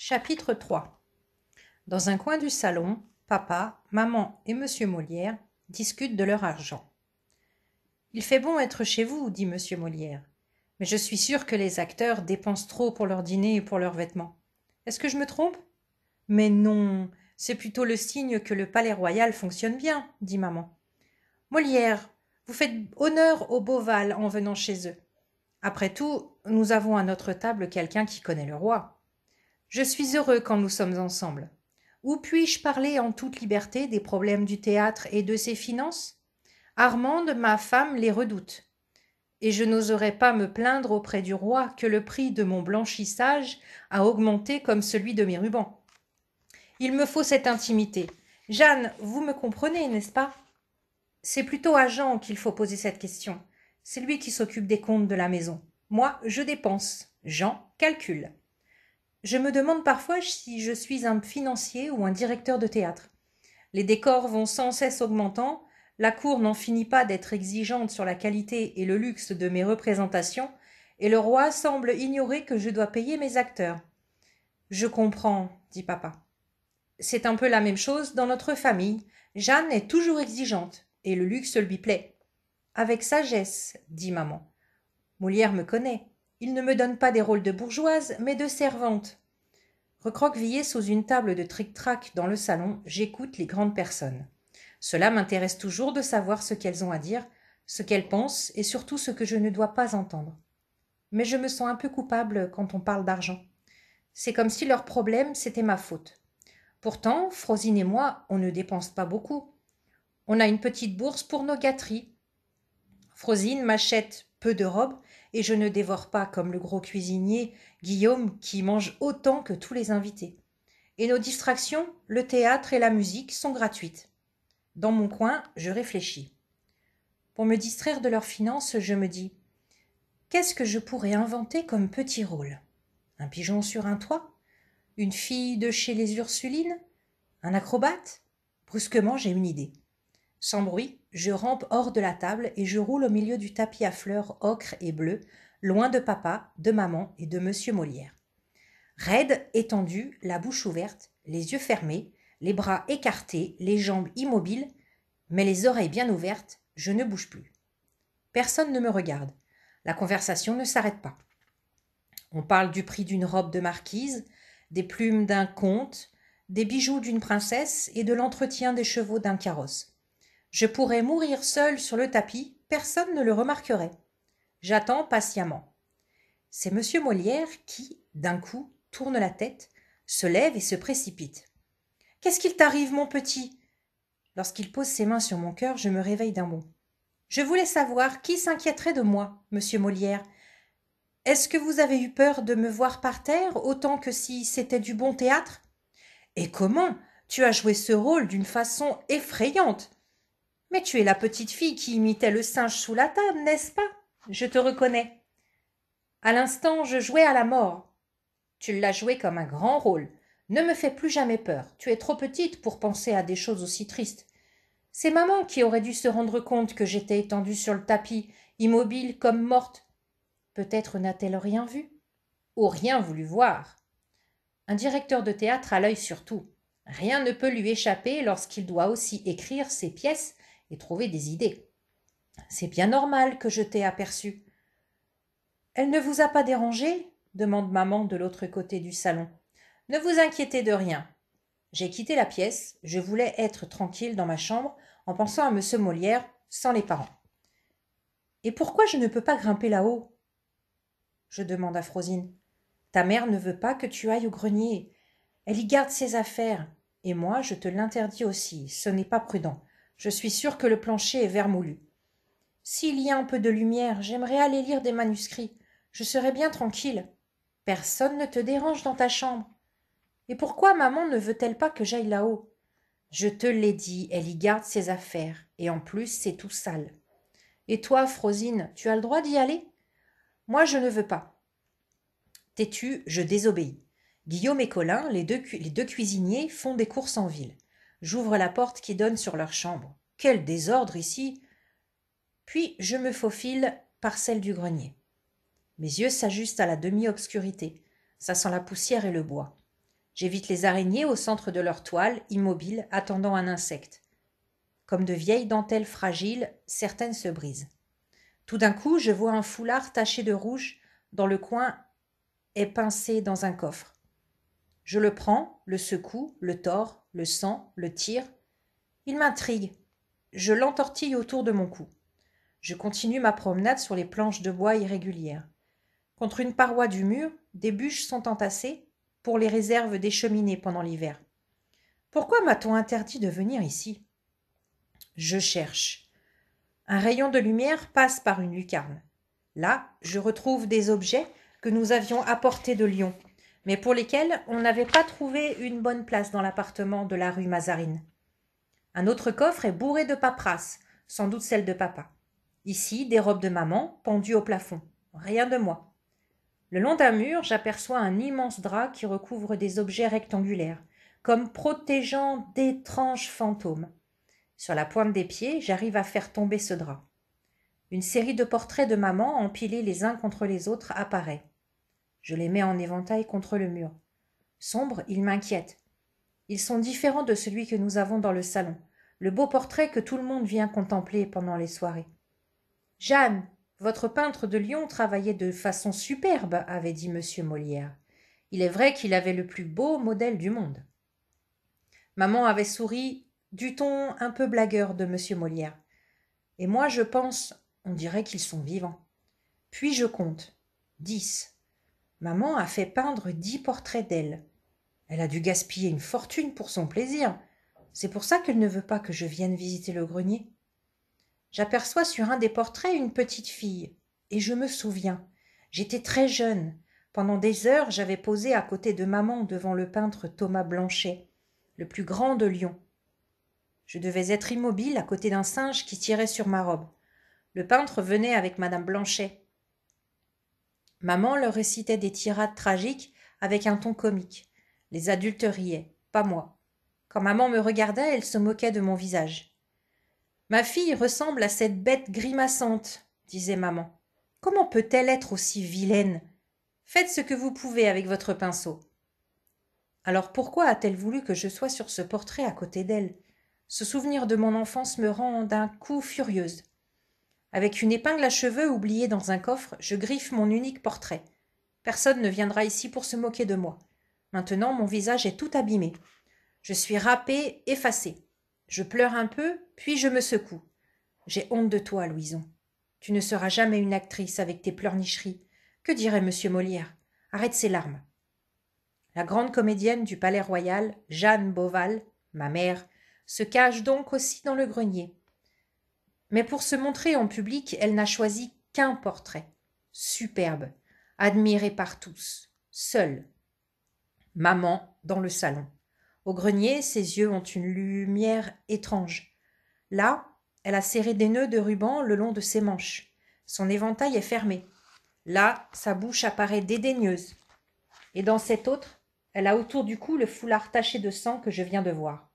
Chapitre 3 Dans un coin du salon, papa, maman et monsieur Molière discutent de leur argent. Il fait bon être chez vous, dit monsieur Molière, mais je suis sûr que les acteurs dépensent trop pour leur dîner et pour leurs vêtements. Est-ce que je me trompe Mais non, c'est plutôt le signe que le palais royal fonctionne bien, dit maman. Molière, vous faites honneur aux Beauval en venant chez eux. Après tout, nous avons à notre table quelqu'un qui connaît le roi. Je suis heureux quand nous sommes ensemble. Où puis-je parler en toute liberté des problèmes du théâtre et de ses finances Armande, ma femme, les redoute. Et je n'oserais pas me plaindre auprès du roi que le prix de mon blanchissage a augmenté comme celui de mes rubans. Il me faut cette intimité. Jeanne, vous me comprenez, n'est-ce pas C'est plutôt à Jean qu'il faut poser cette question. C'est lui qui s'occupe des comptes de la maison. Moi, je dépense. Jean calcule. Je me demande parfois si je suis un financier ou un directeur de théâtre. Les décors vont sans cesse augmentant, la cour n'en finit pas d'être exigeante sur la qualité et le luxe de mes représentations, et le roi semble ignorer que je dois payer mes acteurs. Je comprends, dit papa. C'est un peu la même chose dans notre famille. Jeanne est toujours exigeante, et le luxe lui plaît. Avec sagesse, dit maman. Molière me connaît. Ils ne me donne pas des rôles de bourgeoise, mais de servante. Recroquevillée sous une table de tric-trac dans le salon, j'écoute les grandes personnes. Cela m'intéresse toujours de savoir ce qu'elles ont à dire, ce qu'elles pensent et surtout ce que je ne dois pas entendre. Mais je me sens un peu coupable quand on parle d'argent. C'est comme si leur problème, c'était ma faute. Pourtant, Frosine et moi, on ne dépense pas beaucoup. On a une petite bourse pour nos gâteries. Frosine m'achète peu de robes et je ne dévore pas comme le gros cuisinier Guillaume qui mange autant que tous les invités. Et nos distractions, le théâtre et la musique sont gratuites. Dans mon coin, je réfléchis. Pour me distraire de leurs finances, je me dis Qu'est-ce que je pourrais inventer comme petit rôle Un pigeon sur un toit Une fille de chez les Ursulines Un acrobate Brusquement, j'ai une idée. Sans bruit, je rampe hors de la table et je roule au milieu du tapis à fleurs ocre et bleu, loin de papa, de maman et de monsieur Molière. Raide, étendue, la bouche ouverte, les yeux fermés, les bras écartés, les jambes immobiles, mais les oreilles bien ouvertes, je ne bouge plus. Personne ne me regarde. La conversation ne s'arrête pas. On parle du prix d'une robe de marquise, des plumes d'un comte, des bijoux d'une princesse et de l'entretien des chevaux d'un carrosse je pourrais mourir seul sur le tapis personne ne le remarquerait j'attends patiemment c'est m molière qui d'un coup tourne la tête se lève et se précipite qu'est-ce qu'il t'arrive mon petit lorsqu'il pose ses mains sur mon cœur je me réveille d'un mot. « je voulais savoir qui s'inquiéterait de moi monsieur molière est-ce que vous avez eu peur de me voir par terre autant que si c'était du bon théâtre et comment tu as joué ce rôle d'une façon effrayante mais tu es la petite fille qui imitait le singe sous la table, n'est-ce pas Je te reconnais. À l'instant, je jouais à la mort. Tu l'as joué comme un grand rôle. Ne me fais plus jamais peur. Tu es trop petite pour penser à des choses aussi tristes. C'est maman qui aurait dû se rendre compte que j'étais étendue sur le tapis, immobile comme morte. Peut-être n'a-t-elle rien vu Ou rien voulu voir Un directeur de théâtre a l'œil sur tout. Rien ne peut lui échapper lorsqu'il doit aussi écrire ses pièces et trouver des idées. C'est bien normal que je t'ai aperçu. Elle ne vous a pas dérangé demande maman de l'autre côté du salon. Ne vous inquiétez de rien. J'ai quitté la pièce, je voulais être tranquille dans ma chambre en pensant à M. Molière sans les parents. Et pourquoi je ne peux pas grimper là-haut Je demande à Frosine. Ta mère ne veut pas que tu ailles au grenier. Elle y garde ses affaires. Et moi, je te l'interdis aussi. Ce n'est pas prudent. Je suis sûre que le plancher est vermoulu. S'il y a un peu de lumière, j'aimerais aller lire des manuscrits. Je serais bien tranquille. Personne ne te dérange dans ta chambre. Et pourquoi maman ne veut-elle pas que j'aille là-haut Je te l'ai dit, elle y garde ses affaires, et en plus c'est tout sale. Et toi, Frosine, tu as le droit d'y aller Moi, je ne veux pas. Têtu, je désobéis. Guillaume et Colin, les les deux cuisiniers, font des courses en ville. J'ouvre la porte qui donne sur leur chambre. Quel désordre ici Puis je me faufile par celle du grenier. Mes yeux s'ajustent à la demi-obscurité. Ça sent la poussière et le bois. J'évite les araignées au centre de leur toile, immobiles, attendant un insecte. Comme de vieilles dentelles fragiles, certaines se brisent. Tout d'un coup, je vois un foulard taché de rouge dans le coin et pincé dans un coffre. Je le prends, le secoue, le tord, le sens, le tire. Il m'intrigue. Je l'entortille autour de mon cou. Je continue ma promenade sur les planches de bois irrégulières. Contre une paroi du mur, des bûches sont entassées pour les réserves des cheminées pendant l'hiver. Pourquoi m'a-t-on interdit de venir ici Je cherche. Un rayon de lumière passe par une lucarne. Là, je retrouve des objets que nous avions apportés de Lyon mais pour lesquels on n'avait pas trouvé une bonne place dans l'appartement de la rue Mazarine. Un autre coffre est bourré de paperasses, sans doute celle de papa. Ici, des robes de maman pendues au plafond. Rien de moi. Le long d'un mur, j'aperçois un immense drap qui recouvre des objets rectangulaires, comme protégeant d'étranges fantômes. Sur la pointe des pieds, j'arrive à faire tomber ce drap. Une série de portraits de maman empilés les uns contre les autres apparaît. Je les mets en éventail contre le mur. Sombre, ils m'inquiètent. Ils sont différents de celui que nous avons dans le salon, le beau portrait que tout le monde vient contempler pendant les soirées. Jeanne, votre peintre de Lyon travaillait de façon superbe, avait dit M. Molière. Il est vrai qu'il avait le plus beau modèle du monde. Maman avait souri du ton un peu blagueur de M. Molière. Et moi, je pense, on dirait qu'ils sont vivants. Puis je compte. Dix. Maman a fait peindre dix portraits d'elle. Elle a dû gaspiller une fortune pour son plaisir. C'est pour ça qu'elle ne veut pas que je vienne visiter le grenier. J'aperçois sur un des portraits une petite fille, et je me souviens. J'étais très jeune. Pendant des heures, j'avais posé à côté de maman devant le peintre Thomas Blanchet, le plus grand de Lyon. Je devais être immobile à côté d'un singe qui tirait sur ma robe. Le peintre venait avec madame Blanchet. Maman leur récitait des tirades tragiques avec un ton comique. Les adultes riaient, pas moi. Quand maman me regardait, elle se moquait de mon visage. Ma fille ressemble à cette bête grimaçante, disait maman. Comment peut-elle être aussi vilaine Faites ce que vous pouvez avec votre pinceau. Alors pourquoi a-t-elle voulu que je sois sur ce portrait à côté d'elle Ce souvenir de mon enfance me rend d'un coup furieuse. Avec une épingle à cheveux oubliée dans un coffre, je griffe mon unique portrait. Personne ne viendra ici pour se moquer de moi. Maintenant, mon visage est tout abîmé. Je suis râpée, effacée. Je pleure un peu, puis je me secoue. J'ai honte de toi, Louison. Tu ne seras jamais une actrice avec tes pleurnicheries. Que dirait monsieur Molière Arrête ses larmes. La grande comédienne du Palais Royal, Jeanne Boval, ma mère, se cache donc aussi dans le grenier. Mais pour se montrer en public, elle n'a choisi qu'un portrait, superbe, admiré par tous, seule. Maman dans le salon. Au grenier, ses yeux ont une lumière étrange. Là, elle a serré des nœuds de ruban le long de ses manches. Son éventail est fermé. Là, sa bouche apparaît dédaigneuse. Et dans cet autre, elle a autour du cou le foulard taché de sang que je viens de voir.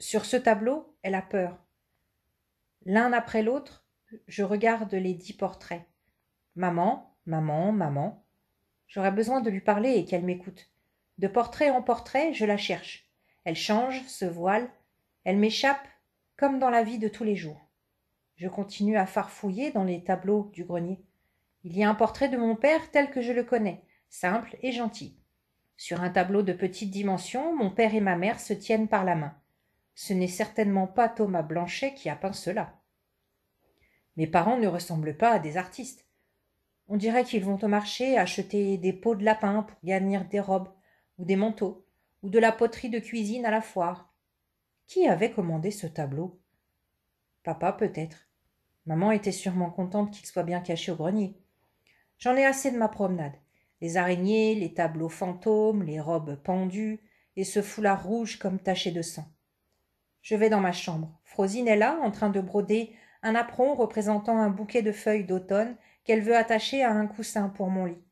Sur ce tableau, elle a peur. L'un après l'autre, je regarde les dix portraits. Maman, maman, maman. J'aurais besoin de lui parler et qu'elle m'écoute. De portrait en portrait, je la cherche. Elle change, se voile, elle m'échappe comme dans la vie de tous les jours. Je continue à farfouiller dans les tableaux du grenier. Il y a un portrait de mon père tel que je le connais, simple et gentil. Sur un tableau de petite dimension, mon père et ma mère se tiennent par la main ce n'est certainement pas Thomas Blanchet qui a peint cela. Mes parents ne ressemblent pas à des artistes. On dirait qu'ils vont au marché acheter des peaux de lapin pour garnir des robes, ou des manteaux, ou de la poterie de cuisine à la foire. Qui avait commandé ce tableau Papa, peut-être. Maman était sûrement contente qu'il soit bien caché au grenier. J'en ai assez de ma promenade. Les araignées, les tableaux fantômes, les robes pendues, et ce foulard rouge comme taché de sang. Je vais dans ma chambre. Frosine est là, en train de broder un apron représentant un bouquet de feuilles d'automne qu'elle veut attacher à un coussin pour mon lit.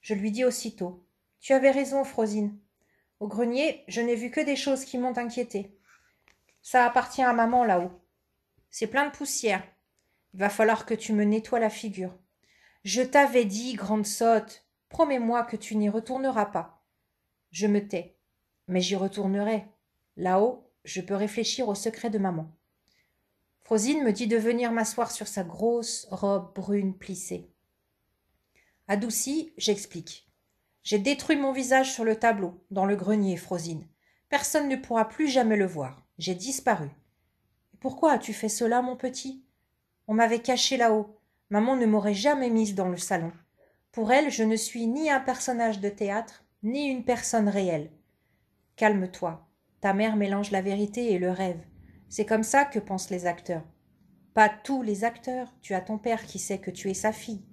Je lui dis aussitôt Tu avais raison, Frosine. Au grenier, je n'ai vu que des choses qui m'ont inquiété. Ça appartient à maman là-haut. C'est plein de poussière. Il va falloir que tu me nettoies la figure. Je t'avais dit, grande sotte, promets-moi que tu n'y retourneras pas. Je me tais. Mais j'y retournerai. Là-haut, je peux réfléchir au secret de maman. Frosine me dit de venir m'asseoir sur sa grosse robe brune plissée. Adoucie, j'explique. J'ai détruit mon visage sur le tableau, dans le grenier, Frosine. Personne ne pourra plus jamais le voir. J'ai disparu. Pourquoi as-tu fait cela, mon petit On m'avait caché là-haut. Maman ne m'aurait jamais mise dans le salon. Pour elle, je ne suis ni un personnage de théâtre, ni une personne réelle. Calme-toi, ta mère mélange la vérité et le rêve. C'est comme ça que pensent les acteurs. Pas tous les acteurs. Tu as ton père qui sait que tu es sa fille.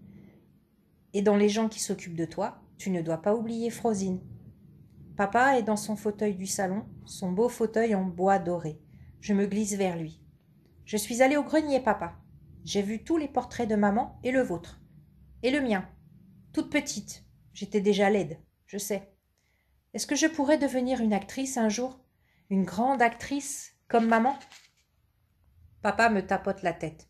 Et dans les gens qui s'occupent de toi, tu ne dois pas oublier Frosine. Papa est dans son fauteuil du salon, son beau fauteuil en bois doré. Je me glisse vers lui. Je suis allée au grenier, papa. J'ai vu tous les portraits de maman et le vôtre. Et le mien. Toute petite. J'étais déjà laide, je sais. Est-ce que je pourrais devenir une actrice un jour une grande actrice comme maman Papa me tapote la tête.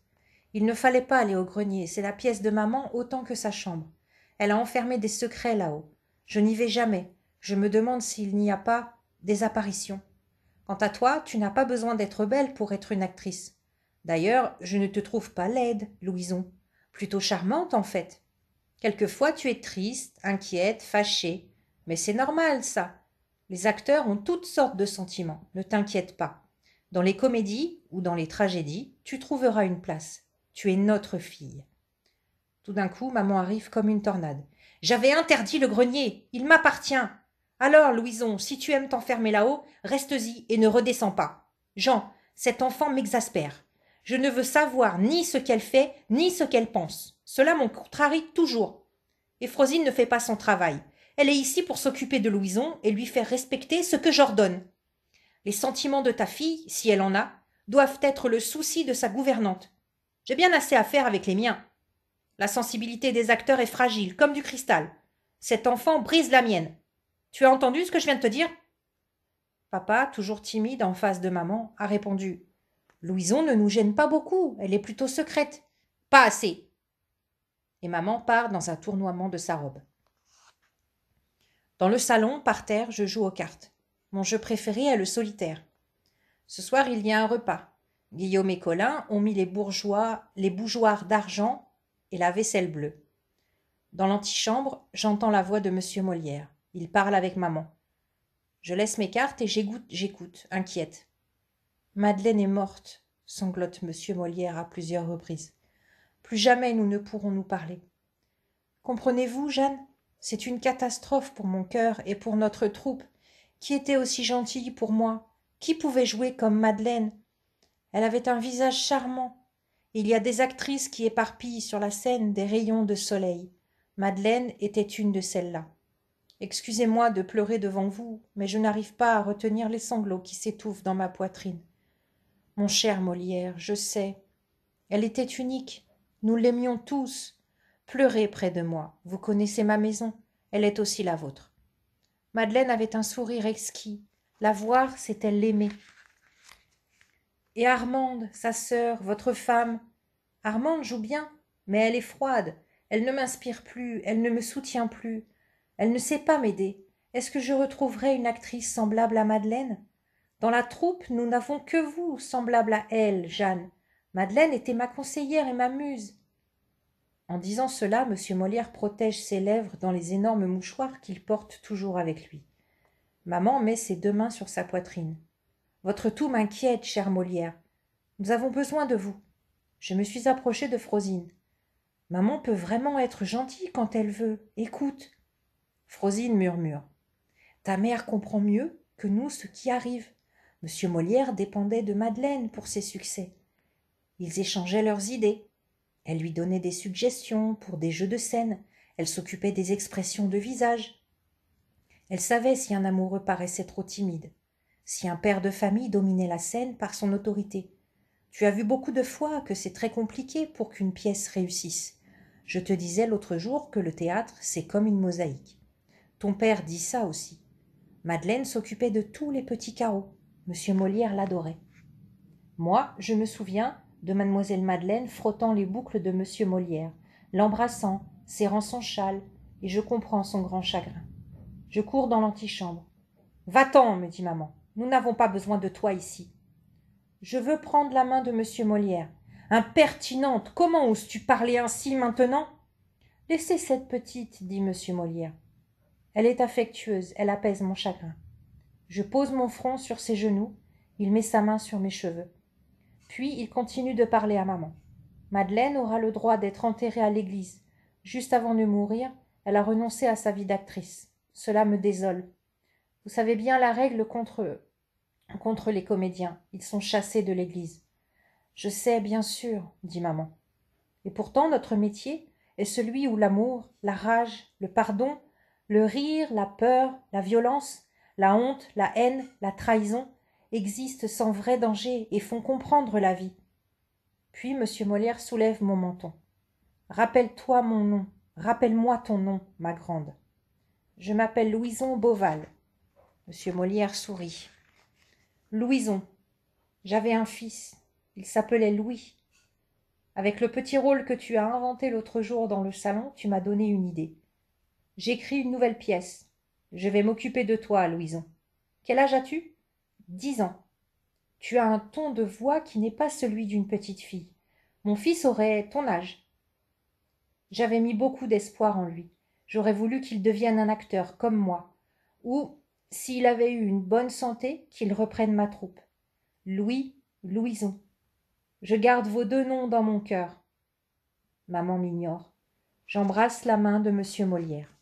Il ne fallait pas aller au grenier, c'est la pièce de maman autant que sa chambre. Elle a enfermé des secrets là-haut. Je n'y vais jamais. Je me demande s'il n'y a pas des apparitions. Quant à toi, tu n'as pas besoin d'être belle pour être une actrice. D'ailleurs, je ne te trouve pas laide, Louison. Plutôt charmante, en fait. Quelquefois, tu es triste, inquiète, fâchée. Mais c'est normal, ça. Les acteurs ont toutes sortes de sentiments, ne t'inquiète pas. Dans les comédies ou dans les tragédies, tu trouveras une place. Tu es notre fille. Tout d'un coup, maman arrive comme une tornade. J'avais interdit le grenier, il m'appartient. Alors, Louison, si tu aimes t'enfermer là-haut, reste-y et ne redescends pas. Jean, cet enfant m'exaspère. Je ne veux savoir ni ce qu'elle fait, ni ce qu'elle pense. Cela m'en contrarie toujours. Et Frosine ne fait pas son travail. Elle est ici pour s'occuper de Louison et lui faire respecter ce que j'ordonne. Les sentiments de ta fille, si elle en a, doivent être le souci de sa gouvernante. J'ai bien assez à faire avec les miens. La sensibilité des acteurs est fragile, comme du cristal. Cet enfant brise la mienne. Tu as entendu ce que je viens de te dire Papa, toujours timide en face de maman, a répondu Louison ne nous gêne pas beaucoup, elle est plutôt secrète. Pas assez. Et maman part dans un tournoiement de sa robe. Dans le salon, par terre, je joue aux cartes. Mon jeu préféré est le solitaire. Ce soir, il y a un repas. Guillaume et Colin ont mis les bourgeois, les bougeoirs d'argent et la vaisselle bleue. Dans l'antichambre, j'entends la voix de monsieur Molière. Il parle avec maman. Je laisse mes cartes et j'écoute, inquiète. Madeleine est morte, sanglote monsieur Molière à plusieurs reprises. Plus jamais nous ne pourrons nous parler. Comprenez-vous, Jeanne c'est une catastrophe pour mon cœur et pour notre troupe. Qui était aussi gentille pour moi Qui pouvait jouer comme Madeleine Elle avait un visage charmant. Il y a des actrices qui éparpillent sur la scène des rayons de soleil. Madeleine était une de celles-là. Excusez-moi de pleurer devant vous, mais je n'arrive pas à retenir les sanglots qui s'étouffent dans ma poitrine. Mon cher Molière, je sais. Elle était unique. Nous l'aimions tous. Pleurez près de moi. Vous connaissez ma maison. Elle est aussi la vôtre. Madeleine avait un sourire exquis. La voir, c'était l'aimer. Et Armande, sa sœur, votre femme. Armande joue bien, mais elle est froide. Elle ne m'inspire plus, elle ne me soutient plus. Elle ne sait pas m'aider. Est-ce que je retrouverai une actrice semblable à Madeleine Dans la troupe, nous n'avons que vous, semblable à elle, Jeanne. Madeleine était ma conseillère et ma muse. En disant cela, M. Molière protège ses lèvres dans les énormes mouchoirs qu'il porte toujours avec lui. Maman met ses deux mains sur sa poitrine. Votre tout m'inquiète, cher Molière. Nous avons besoin de vous. Je me suis approchée de Frosine. Maman peut vraiment être gentille quand elle veut. Écoute. Frosine murmure. Ta mère comprend mieux que nous ce qui arrive. Monsieur Molière dépendait de Madeleine pour ses succès. Ils échangeaient leurs idées. Elle lui donnait des suggestions pour des jeux de scène, elle s'occupait des expressions de visage. Elle savait si un amoureux paraissait trop timide, si un père de famille dominait la scène par son autorité. Tu as vu beaucoup de fois que c'est très compliqué pour qu'une pièce réussisse. Je te disais l'autre jour que le théâtre, c'est comme une mosaïque. Ton père dit ça aussi. Madeleine s'occupait de tous les petits carreaux. Monsieur Molière l'adorait. Moi, je me souviens, de mademoiselle Madeleine frottant les boucles de monsieur Molière, l'embrassant, serrant son châle, et je comprends son grand chagrin. Je cours dans l'antichambre. Va-t'en, me dit maman, nous n'avons pas besoin de toi ici. Je veux prendre la main de monsieur Molière. Impertinente, comment oses-tu parler ainsi maintenant Laissez cette petite, dit monsieur Molière. Elle est affectueuse, elle apaise mon chagrin. Je pose mon front sur ses genoux, il met sa main sur mes cheveux. Puis il continue de parler à maman. Madeleine aura le droit d'être enterrée à l'église. Juste avant de mourir, elle a renoncé à sa vie d'actrice. Cela me désole. Vous savez bien la règle contre eux. contre les comédiens. Ils sont chassés de l'église. Je sais, bien sûr, dit maman. Et pourtant notre métier est celui où l'amour, la rage, le pardon, le rire, la peur, la violence, la honte, la haine, la trahison existent sans vrai danger et font comprendre la vie. Puis M. Molière soulève mon menton. Rappelle-toi mon nom, rappelle-moi ton nom, ma grande. Je m'appelle Louison Beauval. M. Molière sourit. Louison. J'avais un fils. Il s'appelait Louis. Avec le petit rôle que tu as inventé l'autre jour dans le salon, tu m'as donné une idée. J'écris une nouvelle pièce. Je vais m'occuper de toi, Louison. Quel âge as-tu Dix ans. Tu as un ton de voix qui n'est pas celui d'une petite fille. Mon fils aurait ton âge. J'avais mis beaucoup d'espoir en lui. J'aurais voulu qu'il devienne un acteur comme moi, ou, s'il avait eu une bonne santé, qu'il reprenne ma troupe. Louis, Louison. Je garde vos deux noms dans mon cœur. Maman m'ignore. J'embrasse la main de monsieur Molière.